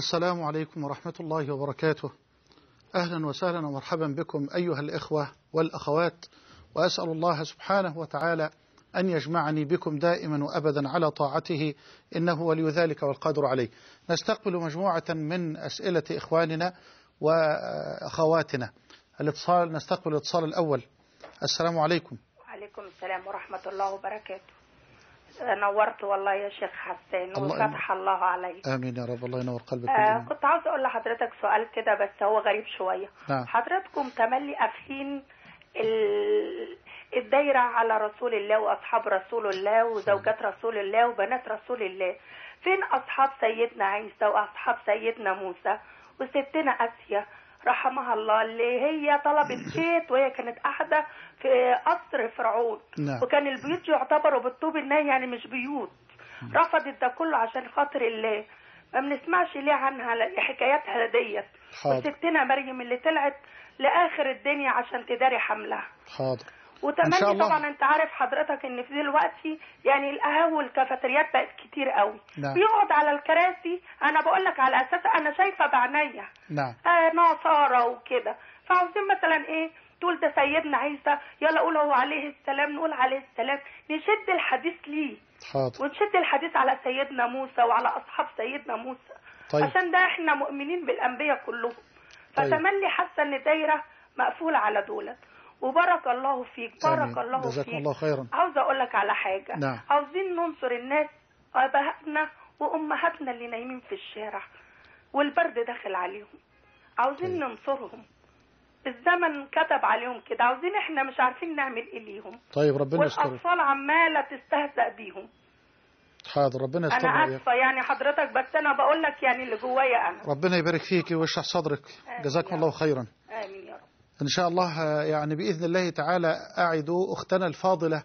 السلام عليكم ورحمة الله وبركاته أهلا وسهلا ومرحبا بكم أيها الإخوة والأخوات وأسأل الله سبحانه وتعالى أن يجمعني بكم دائما وأبدا على طاعته إنه ولي ذلك والقادر عليه نستقبل مجموعة من أسئلة إخواننا وأخواتنا الاتصال نستقبل الاتصال الأول السلام عليكم وعليكم السلام ورحمة الله وبركاته نورت والله يا شيخ حسان وفتح الله عليك امين يا رب الله ينور قلبك آه كنت عاوز اقول لحضرتك سؤال كده بس هو غريب شويه نعم. حضرتكم تملي قافلين ال... الدايره على رسول الله واصحاب رسول الله وزوجات رسول الله وبنات رسول الله فين اصحاب سيدنا عيسى واصحاب سيدنا موسى وستنا اسيا رحمها الله اللي هي طلبت بيت وهي كانت قاعده في قصر فرعون نعم. وكان البيوت يعتبروا بالطوب الناي يعني مش بيوت رفضت ده كله عشان خاطر الله ما بنسمعش ليه عنها حكاياتها ديت وستنا مريم اللي طلعت لاخر الدنيا عشان تداري حملها حاضر وتمني طبعا انت عارف حضرتك ان في دلوقتي يعني القهاوي والكافيتريات بقت كتير قوي نعم. بيقعد على الكراسي انا بقول لك على اساس انا شايفه بعينيا نعم آه نصارى وكده فعاوزين مثلا ايه تقول ده سيدنا عيسى يلا قول هو عليه السلام نقول عليه السلام نشد الحديث ليه حاضر ونشد الحديث على سيدنا موسى وعلى اصحاب سيدنا موسى طيب. عشان ده احنا مؤمنين بالانبياء كلهم فتملي طيب. حاسه ان دايره مقفوله على دولت وبارك الله فيك بارك الله فيك جزاكم الله خيرا عاوزه اقول لك على حاجه نعم. عاوزين ننصر الناس ابائنا وامهاتنا اللي نايمين في الشارع والبرد داخل عليهم عاوزين طيب. ننصرهم الزمن كتب عليهم كده عاوزين احنا مش عارفين نعمل ايه ليهم طيب ربنا يستر والاطفال عماله تستهزأ بيهم حاضر ربنا يستر انا اسفه يعني حضرتك بس انا بقول لك يعني اللي جوايا انا ربنا يبارك فيكي ويشرح صدرك جزاكم الله خيرا امين يا رب إن شاء الله آه، يعني بإذن الله تعالى أعد أختنا الفاضلة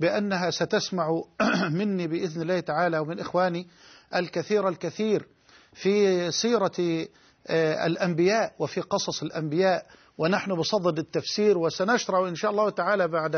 بأنها ستسمع مني بإذن الله تعالى ومن إخواني الكثير الكثير في سيرة آه، الأنبياء وفي قصص الأنبياء ونحن بصدد التفسير وسنشرع إن شاء الله تعالى بعد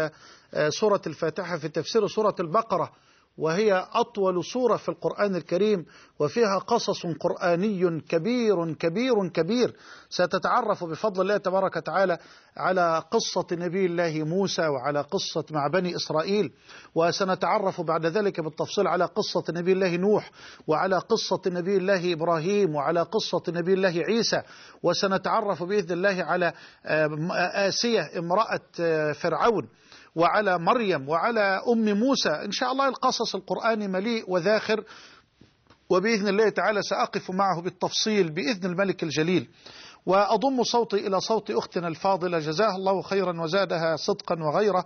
آه، سورة الفاتحة في تفسير سورة البقرة وهي أطول سورة في القرآن الكريم وفيها قصص قرآني كبير كبير كبير ستتعرف بفضل الله تبارك وتعالى على قصة نبي الله موسى وعلى قصة مع بني إسرائيل وسنتعرف بعد ذلك بالتفصيل على قصة نبي الله نوح وعلى قصة نبي الله إبراهيم وعلى قصة نبي الله عيسى وسنتعرف بإذن الله على آه، آسية امرأة آه، فرعون وعلى مريم وعلى أم موسى إن شاء الله القصص القرآني مليء وذاخر وبإذن الله تعالى سأقف معه بالتفصيل بإذن الملك الجليل وأضم صوتي إلى صوت أختنا الفاضلة جزاها الله خيرا وزادها صدقا وغيره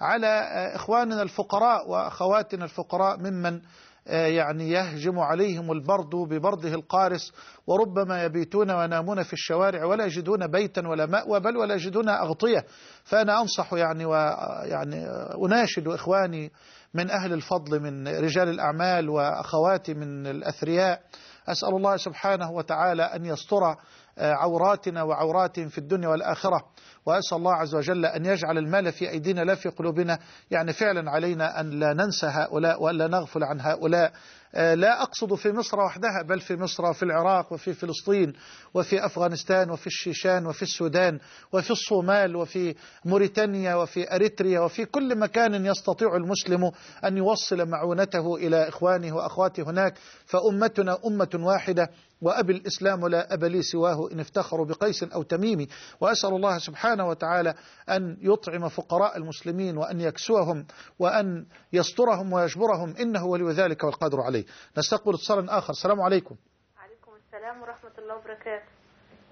على إخواننا الفقراء وأخواتنا الفقراء ممن آه، يعني يهجم عليهم البرد ببرده القارس وربما يبيتون وينامون في الشوارع ولا يجدون بيتا ولا مأوى بل ولا يجدون أغطية فأنا أنصح يعني ويعني أناشد إخواني من أهل الفضل من رجال الأعمال وأخواتي من الأثرياء أسأل الله سبحانه وتعالى أن يستر عوراتنا وعوراتهم في الدنيا والآخرة وأسأل الله عز وجل أن يجعل المال في أيدينا لا في قلوبنا يعني فعلا علينا أن لا ننسى هؤلاء وأن لا نغفل عن هؤلاء آه، لا أقصد في مصر وحدها بل في مصر وفي العراق وفي فلسطين وفي أفغانستان وفي الشيشان وفي السودان وفي الصومال وفي موريتانيا وفي أريتريا وفي كل مكان يستطيع المسلم أن يوصل معونته إلى إخوانه وأخواته هناك فأمتنا أمة واحدة وأبي الإسلام لا أب لي سواه إن افتخروا بقيس أو تميم وأسأل الله سبحانه وتعالى أن يطعم فقراء المسلمين وأن يكسوهم وأن يسترهم ويجبرهم إنه ولي ذلك والقدر عليه نستقبل اتصالا آخر السلام عليكم عليكم السلام ورحمة الله وبركاته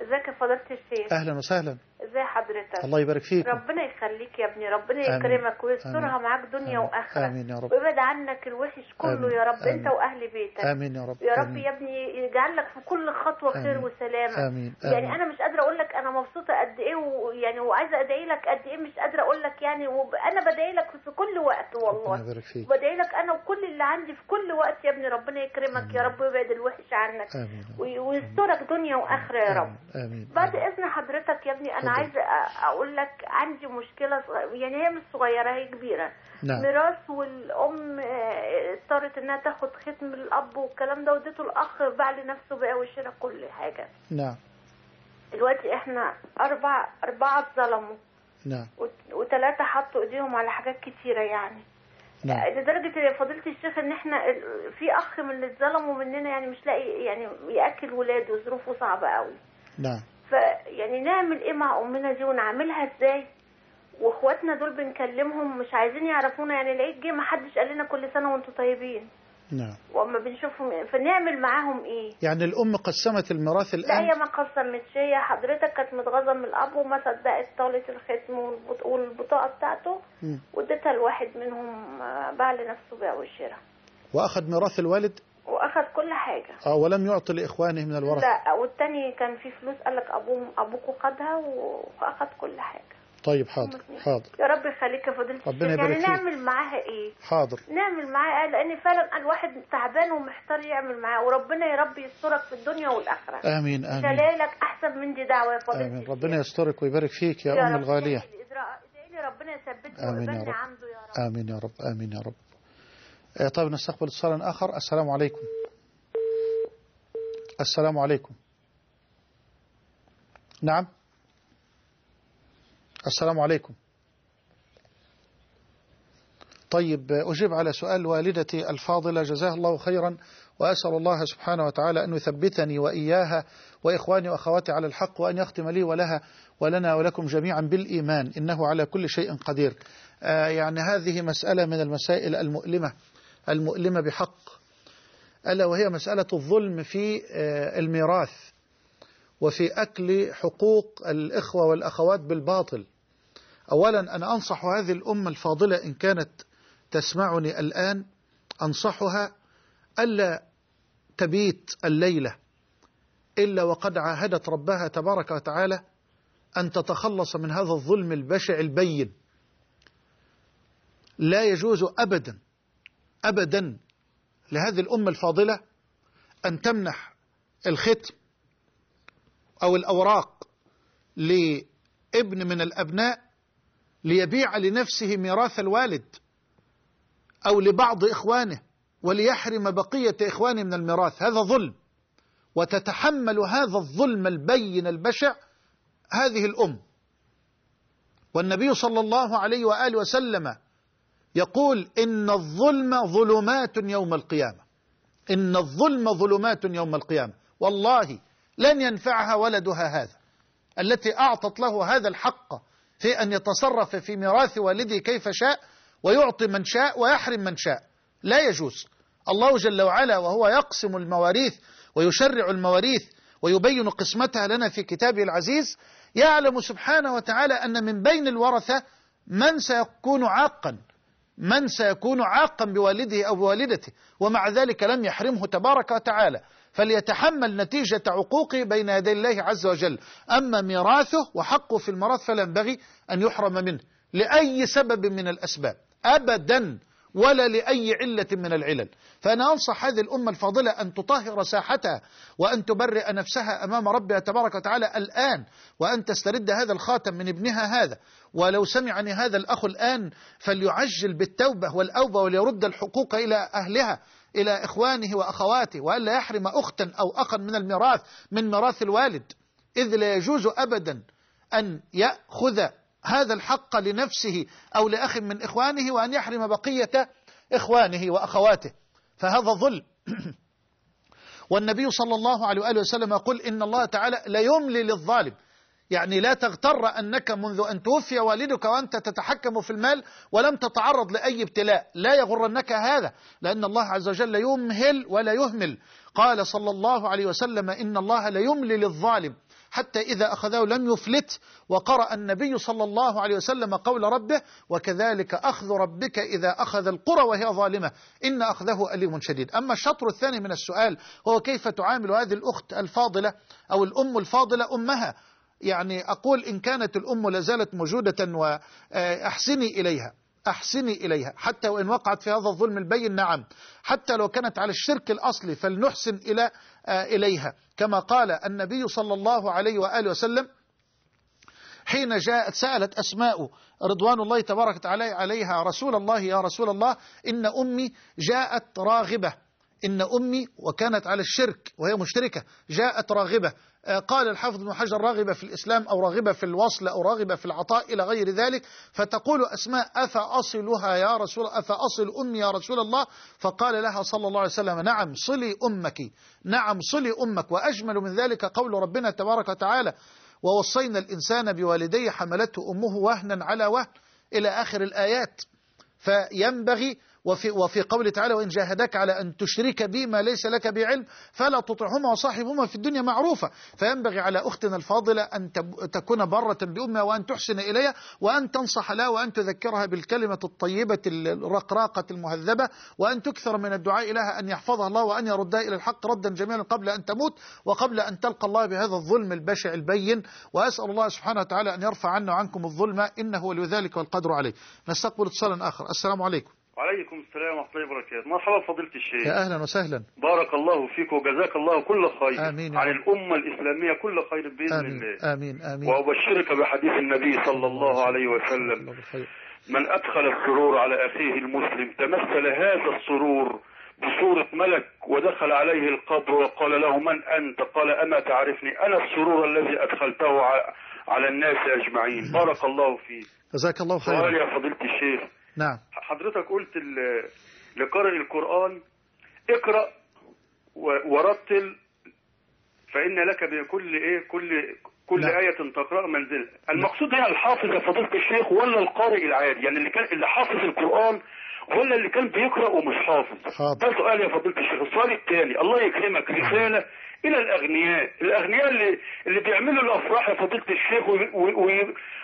ازيك يا فضيلة الشيخ أهلا وسهلا زي حضرتك الله يبارك فيك ربنا يخليك يا ابني ربنا يكرمك ويسترها معاك دنيا واخره امين يا رب ويبعد عنك الوحش كله يا رب آمين. انت واهل بيتك امين يا رب يا رب يا ابني يجعل لك في كل خطوه آمين. خير وسلامه آمين. يعني انا مش قادره اقول لك انا مبسوطه قد ايه ويعني وعايزه ادعي لك قد ايه مش قادره اقول لك يعني انا بدعي لك في كل وقت والله يبارك فيك بدعي لك انا وكل اللي عندي في كل وقت يا ابني ربنا يكرمك آمين. يا رب ويبعد الوحش عنك آمين. ويسترك دنيا واخره يا رب آمين. بعد اذن حضرتك يا ابني انا عايز اقول لك عندي مشكله صغيرة يعني هي مش صغيره هي كبيره نعم. ميراث والام آه، اضطرت انها تاخد ختم الاب والكلام ده واديته الاخ باع لنفسه بقى وشرى كل حاجه نعم دلوقتي احنا اربع اربعه اتظلموا نعم وثلاثه حطوا ايديهم على حاجات كتيره يعني نعم. آه، لدرجه إيه فضيله الشيخ ان احنا في اخ من اللي اتظلموا مننا يعني مش لاقي يعني ياكل ولاده ظروفه صعبه قوي نعم فيعني نعمل ايه مع امنا دي ونعملها ازاي واخواتنا دول بنكلمهم مش عايزين يعرفونا يعني العيد جه ما حدش قال لنا كل سنه وانتم طيبين نعم واما بنشوفهم يعني، فنعمل معاهم ايه يعني الام قسمت الميراث الان لا هي ما قسمتش هي حضرتك كانت متغاظه من الاب وما صدقت طالت الختم والبطاقه بتاعته واديتها لواحد منهم آه، باع لنفسه بيع وشراء واخذ ميراث الوالد واخذ كل حاجة اه ولم يعطي لاخوانه من الورث لا والتاني كان في فلوس قال لك ابوه ابوكوا خدها واخذ كل حاجة طيب حاضر حاضر يا رب يخليك يا فضيله ربنا يبارك يعني نعمل معاها ايه حاضر نعمل معاها ايه لان فعلا الواحد تعبان ومحتار يعمل معاه وربنا يا رب يسترك في الدنيا والاخره امين امين شلالك احسن من دي دعوه يا فضيله امين ربنا يسترك ويبارك فيك يا, يا ام الغاليه ربنا يثبتك ويبارك عنده يا رب امين يا رب امين يا رب إيه، طيب نستقبل اتصالا آخر السلام عليكم السلام عليكم نعم السلام عليكم طيب أجيب على سؤال والدتي الفاضلة جزاها الله خيرا وأسأل الله سبحانه وتعالى أن يثبتني وإياها وإخواني وأخواتي على الحق وأن يختم لي ولها ولنا ولكم جميعا بالإيمان إنه على كل شيء قدير آه، يعني هذه مسألة من المسائل المؤلمة المؤلمة بحق ألا وهي مسألة الظلم في آه، الميراث وفي أكل حقوق الإخوة والأخوات بالباطل أولا أنا أنصح هذه الأمة الفاضلة إن كانت تسمعني الآن أنصحها ألا تبيت الليلة إلا وقد عاهدت ربها تبارك وتعالى أن تتخلص من هذا الظلم البشع البين لا يجوز أبدا أبدا لهذه الأمة الفاضلة أن تمنح الختم أو الأوراق لابن من الأبناء ليبيع لنفسه ميراث الوالد أو لبعض إخوانه وليحرم بقية إخوانه من الميراث هذا ظلم وتتحمل هذا الظلم البين البشع هذه الأم والنبي صلى الله عليه وآله وسلم يقول إن الظلم ظلمات يوم القيامة إن الظلم ظلمات يوم القيامة والله لن ينفعها ولدها هذا التي أعطت له هذا الحق في أن يتصرف في ميراث والده كيف شاء ويعطي من شاء ويحرم من شاء لا يجوز الله جل وعلا وهو يقسم المواريث ويشرع المواريث ويبين قسمتها لنا في كتابه العزيز يعلم سبحانه وتعالى أن من بين الورثة من سيكون عاقا من سيكون عاقا بوالده أو بوالدته ومع ذلك لم يحرمه تبارك وتعالى فليتحمل نتيجة عقوقه بين يدي الله عز وجل أما ميراثه وحقه في الميراث فلا ينبغي أن يحرم منه لأي سبب من الأسباب أبدا ولا لأي علة من العلل فأنا أنصح هذه الأمة الفاضلة أن تطهر ساحتها وأن تبرئ نفسها أمام ربها تبارك وتعالى الآن وأن تسترد هذا الخاتم من ابنها هذا ولو سمعني هذا الأخ الآن فليعجل بالتوبة والأوبة وليرد الحقوق إلى أهلها إلى إخوانه وأخواته وألا يحرم أختا أو أخا من الميراث من ميراث الوالد إذ لا يجوز أبدا أن يأخذ هذا الحق لنفسه أو لأخ من إخوانه وأن يحرم بقية إخوانه وأخواته فهذا ظلم والنبي صلى الله عليه وآله وسلم يقول إن الله تعالى ليملي للظالم يعني لا تغتر أنك منذ أن توفي والدك وأنت تتحكم في المال ولم تتعرض لأي ابتلاء لا يغرنك هذا لأن الله عز وجل يمهل ولا يهمل قال صلى الله عليه وسلم إن الله ليملي للظالم حتى إذا أخذه لم يفلت وقرأ النبي صلى الله عليه وسلم قول ربه وكذلك أخذ ربك إذا أخذ القرى وهي ظالمة إن أخذه أليم شديد أما الشطر الثاني من السؤال هو كيف تعامل هذه الأخت الفاضلة أو الأم الفاضلة أمها يعني أقول إن كانت الأم لازالت موجودة وأحسني إليها أحسني إليها حتى وإن وقعت في هذا الظلم البين نعم حتى لو كانت على الشرك الأصلي فلنحسن إلى آه، إليها كما قال النبي صلى الله عليه وآله وسلم حين جاءت سألت أسماء رضوان الله تبارك علي عليها رسول الله يا رسول الله إن أمي جاءت راغبة إن أمي وكانت على الشرك وهي مشتركة جاءت راغبة آه، قال الحافظ بن حجر راغبة في الإسلام أو راغبة في الوصل أو راغبة في العطاء إلى غير ذلك فتقول أسماء أفأصلها يا رسول أفأصل أمي يا رسول الله فقال لها صلى الله عليه وسلم نعم صلي أمك نعم صلي أمك وأجمل من ذلك قول ربنا تبارك وتعالى ووصينا الإنسان بوالديه حملته أمه وهنا على وهن إلى آخر الآيات فينبغي وفي, وفي قوله تعالى وإن جاهداك على أن تشرك بي ما ليس لك بعلم فلا تطعهما وصاحبهما في الدنيا معروفة فينبغي على أختنا الفاضلة أن تكون برة بأمها وأن تحسن إليها وأن تنصح لها وأن تذكرها بالكلمة الطيبة الرقراقة المهذبة وأن تكثر من الدعاء لها أن يحفظها الله وأن يردها إلى الحق ردا جميلا قبل أن تموت وقبل أن تلقى الله بهذا الظلم البشع البين وأسأل الله سبحانه وتعالى أن يرفع عنا وعنكم الظلم إنه ولذلك والقدر عليه نستقبل اتصالا آخر السلام عليكم وعليكم السلام ورحمة الله وبركاته مرحبا بفضيلة الشيخ يا أهلا وسهلا بارك الله فيك وجزاك الله كل خير آمين عن الأمة الإسلامية كل خير بإذن آمين. الله آمين آمين وأبشرك بحديث النبي صلى الله عليه وسلم من أدخل السرور على أخيه المسلم تمثل هذا السرور بصورة ملك ودخل عليه القبر وقال له من أنت قال أما تعرفني أنا السرور الذي أدخلته على الناس أجمعين بارك الله فيك جزاك الله خيرا سؤال يا فضيلة الشيخ نعم حضرتك قلت لقارئ القرآن اقرأ ورتل فإن لك بكل إيه كل كل لا. آية تقرأ منزلها المقصود هنا الحافظ يا فضيلة الشيخ ولا القارئ العادي يعني اللي كان اللي حافظ القرآن ولا اللي كان بيقرأ ومش حافظ ده سؤال يا فضيلة الشيخ السؤال الثاني الله يكرمك رسالة الى الاغنياء الاغنياء اللي, اللي بيعملوا الافراح لفضيله الشيخ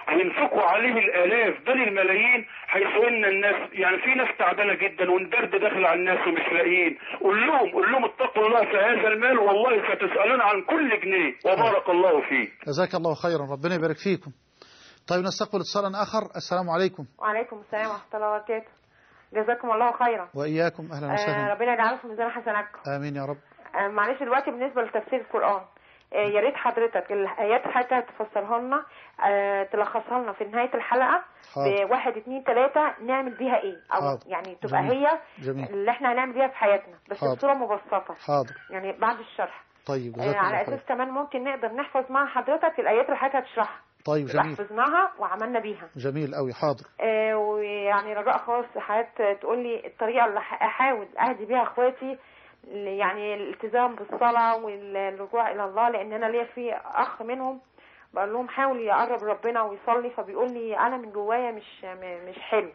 وينفقوا عليه الالاف بل الملايين حيث ان الناس يعني في ناس تعبانه جدا والبرد داخل على الناس ومش لاقيين قول لهم قول لهم اتقوا الله في هذا المال والله ستسالون عن كل جنيه وبارك الله فيه جزاك الله خيرا ربنا يبارك فيكم طيب نستقبل اتصالا اخر السلام عليكم وعليكم السلام ورحمه الله وبركاته جزاكم الله خيرا واياكم اهلا وسهلا آه ربنا يجعلكم في ميزان حسناتكم امين يا رب آه، معلش دلوقتي بالنسبه لتفسير القران آه، يا ريت حضرتك الايات حتى تفسرها لنا آه، تلخصها لنا في نهايه الحلقه بواحد اثنين ثلاثه نعمل بيها ايه او حاضر. يعني تبقى جميل. هي جميل. اللي احنا هنعمل بيها في حياتنا بس حاضر. بصوره مبسطه حاضر يعني بعد الشرح طيب آه على اساس كمان ممكن نقدر نحفظ مع حضرتك الآيات اللي حضرتك هتشرحها طيب جميل حفظناها وعملنا بيها جميل قوي حاضر آه ويعني رجاء خاص حضرتك تقول لي الطريقة اللي أحاول أهدي بيها إخواتي يعني الالتزام بالصلاة والرجوع إلى الله لأن أنا ليا في أخ منهم بقول لهم حاول يقرب ربنا ويصلي فبيقول لي أنا من جوايا مش مش حلو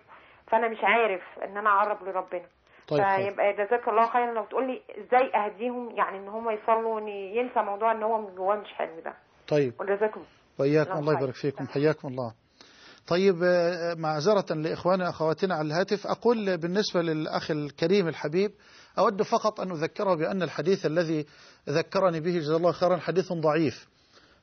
فأنا مش عارف إن أنا أقرب لربنا طيب فيبقى جزاك الله خيرا لو تقول لي إزاي أهديهم يعني إن هم يصلوا ينسى موضوع إن هو من جواه مش حلو ده طيب وجزاكم وإياكم الله, الله يبارك فيكم حياكم الله طيب آه، آه، معذرة لإخواننا أخواتنا على الهاتف أقول بالنسبة للأخ الكريم الحبيب أود فقط أن أذكره بأن الحديث الذي ذكرني به جزاه الله خيرا حديث ضعيف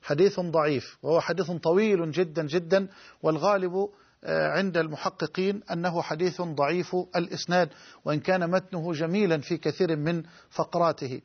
حديث ضعيف وهو حديث طويل جدا جدا والغالب عند المحققين أنه حديث ضعيف الإسناد وإن كان متنه جميلا في كثير من فقراته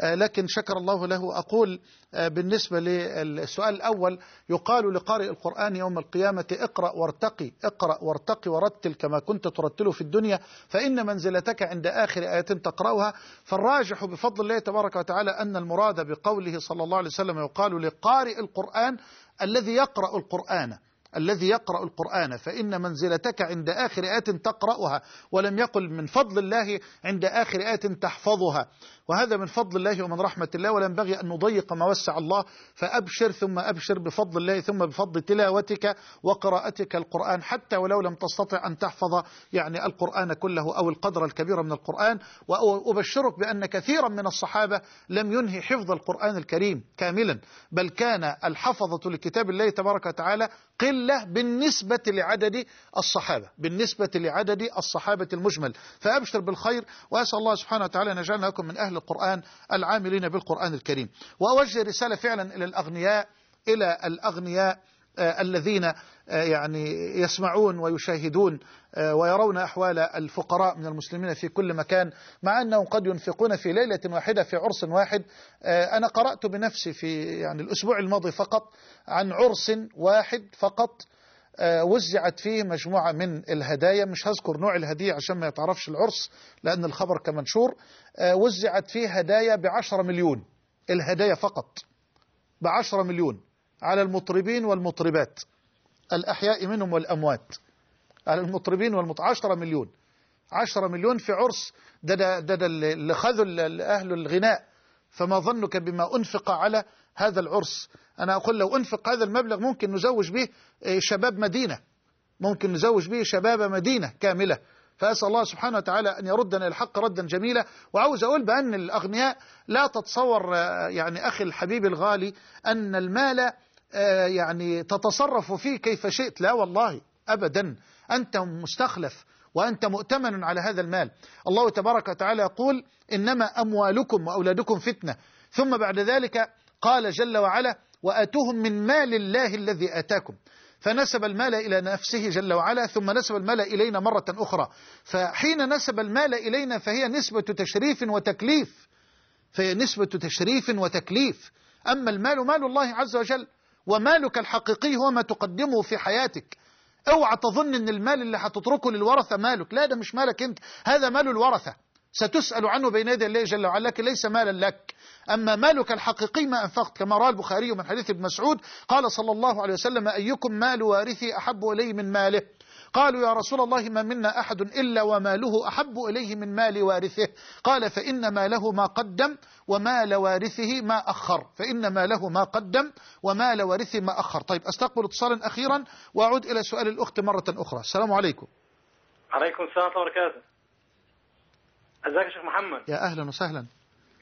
آه، لكن شكر الله له أقول آه، بالنسبة للسؤال الأول يقال لقارئ القرآن يوم القيامة اقرأ وارتقي اقرأ وارتقي ورتل كما كنت ترتله في الدنيا فإن منزلتك عند آخر آية تقرأها فالراجح بفضل الله تبارك وتعالى أن المراد بقوله صلى الله عليه وسلم يقال لقارئ القرآن الذي يقرأ القرآن الذي يقرأ القرآن فإن منزلتك عند آخر آية تقرأها ولم يقل من فضل الله عند آخر آية تحفظها وهذا من فضل الله ومن رحمة الله ولا ينبغي أن نضيق ما وسع الله فأبشر ثم أبشر بفضل الله ثم بفضل تلاوتك وقراءتك القرآن حتى ولو لم تستطع أن تحفظ يعني القرآن كله أو القدر الكبير من القرآن وأبشرك بأن كثيرا من الصحابة لم ينهي حفظ القرآن الكريم كاملا بل كان الحفظة لكتاب الله تبارك وتعالى قل قلة بالنسبة لعدد الصحابة بالنسبة لعدد الصحابة المجمل فأبشر بالخير وأسأل الله سبحانه وتعالى أن يجعلنا لكم من أهل القرآن العاملين بالقرآن الكريم وأوجه رسالة فعلا إلى الأغنياء إلى الأغنياء آه، الذين آه، يعني يسمعون ويشاهدون آه، ويرون أحوال الفقراء من المسلمين في كل مكان مع أنهم قد ينفقون في ليلة واحدة في عرس واحد أنا قرأت بنفسي في يعني الأسبوع الماضي فقط عن عرس واحد فقط وزعت فيه مجموعة من الهدايا مش هذكر نوع الهدية عشان ما يتعرفش العرس لأن الخبر كمنشور وزعت فيه هدايا بعشرة مليون الهدايا فقط بعشرة مليون على المطربين والمطربات الأحياء منهم والأموات على المطربين والمط عشرة مليون عشرة مليون في عرس ده ده اللي خذوا أهل الغناء فما ظنك بما أنفق على هذا العرس أنا أقول لو أنفق هذا المبلغ ممكن نزوج به آه، شباب مدينة ممكن نزوج به شباب مدينة كاملة فأسأل الله سبحانه وتعالى أن يردنا الحق ردا جميلا وعاوز أقول بأن الأغنياء لا تتصور آه، يعني أخي الحبيب الغالي أن المال آه، يعني تتصرف فيه كيف شئت لا والله أبدا أنت مستخلف وأنت مؤتمن على هذا المال الله تبارك وتعالى يقول إنما أموالكم وأولادكم فتنة ثم بعد ذلك قال جل وعلا وأتوهم من مال الله الذي آتاكم فنسب المال إلى نفسه جل وعلا ثم نسب المال إلينا مرة أخرى فحين نسب المال إلينا فهي نسبة تشريف وتكليف فهي نسبة تشريف وتكليف أما المال مال الله عز وجل ومالك الحقيقي هو ما تقدمه في حياتك اوعى تظن ان المال اللي هتتركه للورثه مالك لا ده مش مالك انت هذا مال الورثه ستسأل عنه بين يدي الله جل وعلا لكن ليس مالا لك أما مالك الحقيقي ما أنفقت كما روى البخاري من حديث ابن مسعود قال صلى الله عليه وسلم أيكم مال وارثي أحب إلي من ماله قالوا يا رسول الله ما منا أحد إلا وماله أحب إليه من مال وارثه قال فإنما له ما قدم ومال وارثه ما أخر فإنما له ما قدم ومال وارثه ما أخر طيب أستقبل اتصالا أخيرا وأعود إلى سؤال الأخت مرة أخرى السلام عليكم عليكم السلام ورحمة الله وبركاته ازيك يا شيخ محمد يا أهلا وسهلا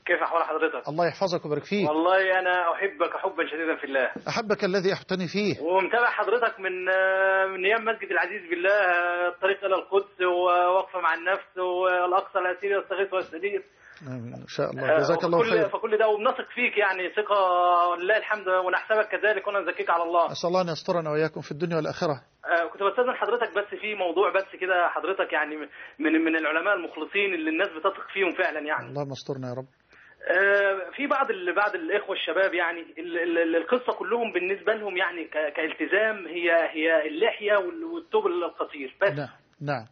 كيف أحوال حضرتك؟ الله يحفظك ويبارك فيك والله أنا أحبك حبا شديدا في الله أحبك الذي أحبتني فيه ومتابع حضرتك من آه، من أيام مسجد العزيز بالله الطريق آه، إلى القدس ووقفة مع النفس والأقصى الأسير يستغيث ويستجيب امين نعم، ان شاء الله آه، جزاك الله خير فكل ده وبنثق فيك يعني ثقه لله الحمد ونحسبك كذلك ونزكيك على الله اسال الله ان يسترنا واياكم في الدنيا والاخره كنت بستاذن حضرتك بس في موضوع بس كده حضرتك يعني من من العلماء المخلصين اللي الناس بتثق فيهم فعلا يعني الله يسترنا يا رب آه، في بعض بعض الاخوه الشباب يعني القصه كلهم بالنسبه لهم يعني كالتزام هي هي اللحيه والثوب القصير بس نعم نعم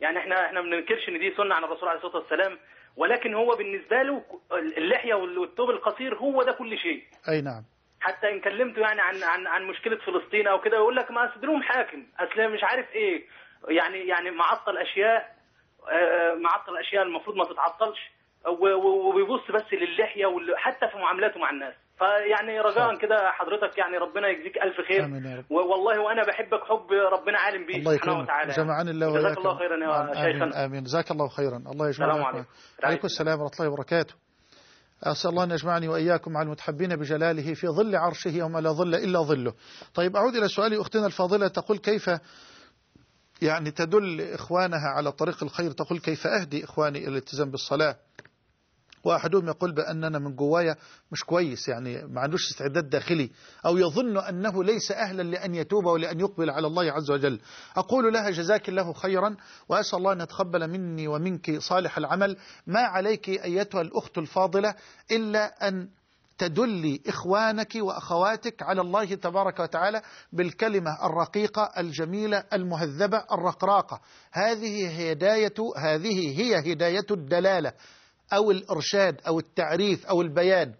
يعني احنا احنا ما بننكرش ان دي سنه عن الرسول عليه الصلاه والسلام ولكن هو بالنسبه له اللحيه والثوب القصير هو ده كل شيء اي نعم حتى ان كلمته يعني عن عن عن مشكله فلسطين او كده يقول لك ما اسدروم حاكم اصل مش عارف ايه يعني يعني معطل اشياء آه، آه، معطل اشياء المفروض ما تتعطلش وبيبص بس للحيه حتى في معاملاته مع الناس فيعني رجاء كده حضرتك يعني ربنا يجزيك الف خير امين يا رب. والله وانا بحبك حب ربنا عالم بيه سبحانه وتعالى جمعان الله وياك جزاك الله خيرا يا نعم، شيخنا امين جزاك الله خيرا الله يجمعنا السلام عليكم وعليكم السلام ورحمه الله وبركاته أسأل الله أن يجمعني وإياكم مع المتحبين بجلاله في ظل عرشه يوم لا ظل إلا ظله طيب أعود إلى سؤال أختنا الفاضلة تقول كيف يعني تدل إخوانها على طريق الخير تقول كيف أهدي إخواني إلى الالتزام بالصلاة وأحدهم يقول بأن أنا من جوايا مش كويس يعني ما عندوش استعداد داخلي أو يظن أنه ليس أهلا لأن يتوب ولأن يقبل على الله عز وجل أقول لها جزاك الله خيرا وأسأل الله أن يتقبل مني ومنك صالح العمل ما عليك أيتها الأخت الفاضلة إلا أن تدلي إخوانك وأخواتك على الله تبارك وتعالى بالكلمة الرقيقة الجميلة المهذبة الرقراقة هذه هداية هذه هي هداية الدلالة أو الإرشاد أو التعريف أو البيان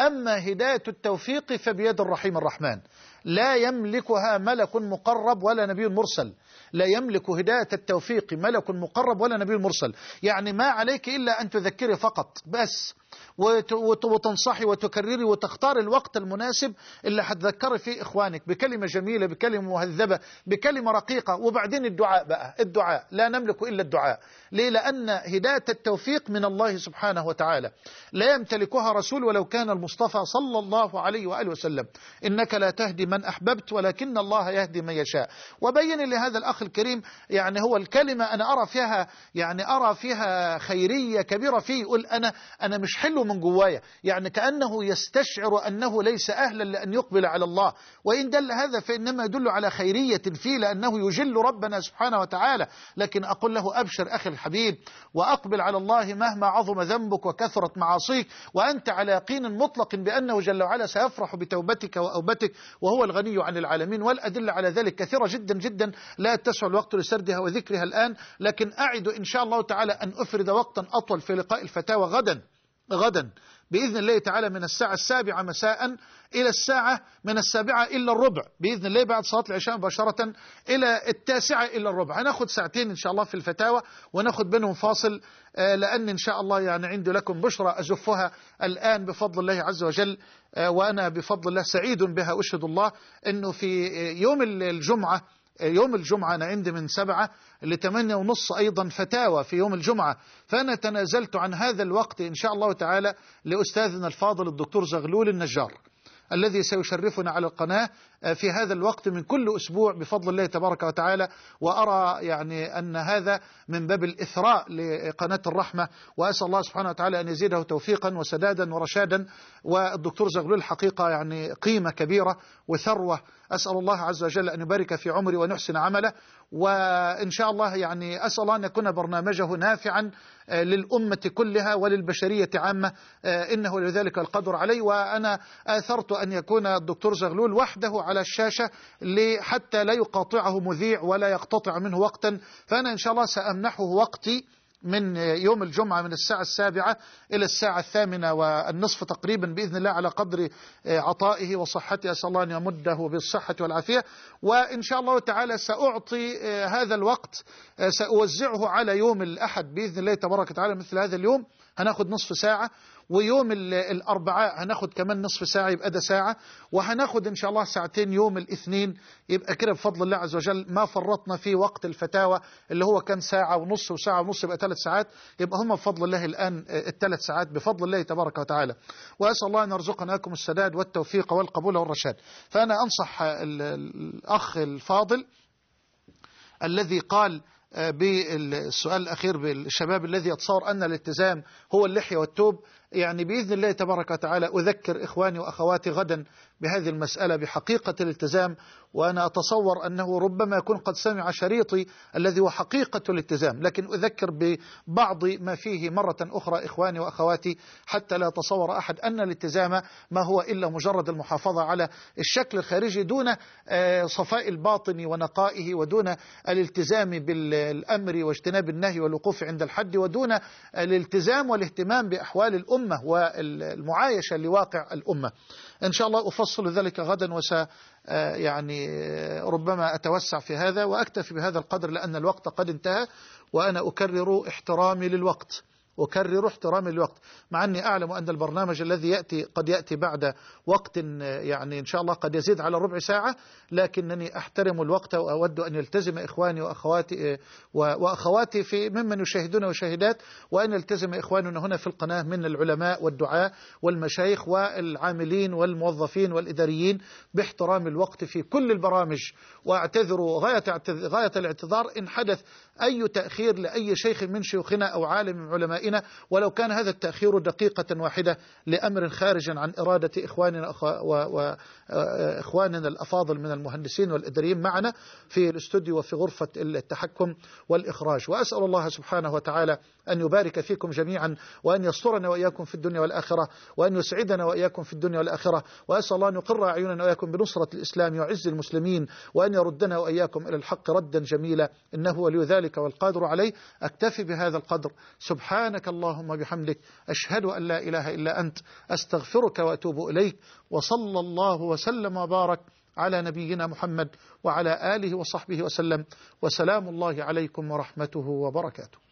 أما هداية التوفيق فبيد الرحيم الرحمن لا يملكها ملك مقرب ولا نبي مرسل لا يملك هداية التوفيق ملك مقرب ولا نبي مرسل يعني ما عليك إلا أن تذكري فقط بس وتنصحي وتكرري وتختار الوقت المناسب اللي هتذكري فيه إخوانك بكلمة جميلة بكلمة مهذبة بكلمة رقيقة وبعدين الدعاء بقى الدعاء لا نملك إلا الدعاء ليه لأن هداية التوفيق من الله سبحانه وتعالى لا يمتلكها رسول ولو كان المصطفى صلى الله عليه وآله وسلم إنك لا تهدي من أحببت ولكن الله يهدي من يشاء وبين لهذا الأخ الكريم يعني هو الكلمة أنا أرى فيها يعني أرى فيها خيرية كبيرة فيه يقول أنا أنا مش يشحله من جوايا يعني كأنه يستشعر أنه ليس أهلا لأن يقبل على الله وإن دل هذا فإنما يدل على خيرية فيه لأنه يجل ربنا سبحانه وتعالى لكن أقول له أبشر أخي الحبيب وأقبل على الله مهما عظم ذنبك وكثرت معاصيك وأنت على يقين مطلق بأنه جل وعلا سيفرح بتوبتك وأوبتك وهو الغني عن العالمين والأدلة على ذلك كثيرة جدا جدا لا تسع الوقت لسردها وذكرها الآن لكن أعد إن شاء الله تعالى أن أفرد وقتا أطول في لقاء الفتاوى غدا غدا بإذن الله تعالى من الساعة السابعة مساء إلى الساعة من السابعة إلا الربع بإذن الله بعد صلاة العشاء مباشرة إلى التاسعة إلا الربع هناخد ساعتين إن شاء الله في الفتاوى وناخد بينهم فاصل آه، لأن إن شاء الله يعني عندي لكم بشرى أزفها الآن بفضل الله عز وجل آه، وأنا بفضل الله سعيد بها أشهد الله أنه في آه، يوم الجمعة يوم الجمعة أنا عندي من سبعة لثمانية ونص أيضا فتاوى في يوم الجمعة فأنا تنازلت عن هذا الوقت إن شاء الله تعالى لأستاذنا الفاضل الدكتور زغلول النجار الذي سيشرفنا على القناة آه، في هذا الوقت من كل أسبوع بفضل الله تبارك وتعالى وأرى يعني أن هذا من باب الإثراء لقناة الرحمة وأسأل الله سبحانه وتعالى أن يزيده توفيقا وسدادا ورشادا والدكتور زغلول حقيقة يعني قيمة كبيرة وثروة أسأل الله عز وجل أن يبارك في عمري ونحسن عمله وإن شاء الله يعني أسأل الله أن يكون برنامجه نافعا آه، للأمة كلها وللبشرية عامة آه، إنه لذلك القدر علي وأنا آثرت أن يكون الدكتور زغلول وحده على الشاشة حتى لا يقاطعه مذيع ولا يقتطع منه وقتا فأنا إن شاء الله سأمنحه وقتي من يوم الجمعة من الساعة السابعة إلى الساعة الثامنة والنصف تقريبا بإذن الله على قدر عطائه وصحته أسأل الله أن يمده بالصحة والعافية وإن شاء الله تعالى سأعطي هذا الوقت سأوزعه على يوم الأحد بإذن الله تبارك وتعالى مثل هذا اليوم هناخد نصف ساعة ويوم الأربعاء هناخد كمان نصف ساعة يبقى ده ساعة وهناخد إن شاء الله ساعتين يوم الاثنين يبقى كده بفضل الله عز وجل ما فرطنا في وقت الفتاوى اللي هو كان ساعة ونص وساعة ونص يبقى ثلاث ساعات يبقى هم بفضل الله الآن آه، الثلاث ساعات بفضل الله تبارك وتعالى وأسأل الله أن يرزقناكم السداد والتوفيق والقبول والرشاد فأنا أنصح الأخ الفاضل الذي قال آه، بالسؤال الأخير بالشباب الذي يتصور أن الالتزام هو اللحية والتوب يعني بإذن الله تبارك وتعالى أذكر إخواني وأخواتي غدا بهذه المسألة بحقيقة الالتزام وأنا أتصور أنه ربما يكون قد سمع شريطي الذي هو حقيقة الالتزام لكن أذكر ببعض ما فيه مرة أخرى إخواني وأخواتي حتى لا يتصور أحد أن الالتزام ما هو إلا مجرد المحافظة على الشكل الخارجي دون آه، صفاء الباطن ونقائه ودون الالتزام بالأمر واجتناب النهي والوقوف عند الحد ودون الالتزام والاهتمام بأحوال الأمة الأمة والمعايشة لواقع الأمة إن شاء الله أفصل ذلك غدا وس آه، يعني آه، ربما أتوسع في هذا وأكتفي بهذا القدر لأن الوقت قد انتهى وأنا أكرر احترامي للوقت أكرر احترام الوقت مع أني أعلم أن البرنامج الذي يأتي قد يأتي بعد وقت يعني إن شاء الله قد يزيد على ربع ساعة لكنني أحترم الوقت وأود أن يلتزم إخواني وأخواتي وأخواتي في ممن يشاهدون وشاهدات وأن يلتزم إخواننا هنا في القناة من العلماء والدعاء والمشايخ والعاملين والموظفين والإداريين باحترام الوقت في كل البرامج وأعتذر غاية, غاية الاعتذار إن حدث أي تأخير لأي شيخ من شيوخنا أو عالم من علمائنا ممكنة ولو كان هذا التأخير دقيقة واحدة لأمر خارج عن إرادة إخواننا وإخواننا الأفاضل من المهندسين والإداريين معنا في الاستوديو وفي غرفة التحكم والإخراج وأسأل الله سبحانه وتعالى أن يبارك فيكم جميعا وأن يسترنا وإياكم في الدنيا والآخرة وأن يسعدنا وإياكم في الدنيا والآخرة وأسأل الله أن يقر أعيننا وإياكم بنصرة الإسلام وعز المسلمين وأن يردنا وإياكم إلى الحق ردا جميلا إنه ولي ذلك والقادر عليه أكتفي بهذا القدر سبحانك سبحانك اللهم بحمدك أشهد أن لا إله إلا أنت أستغفرك وأتوب إليك وصلى الله وسلم وبارك على نبينا محمد وعلى آله وصحبه وسلم وسلام الله عليكم ورحمته وبركاته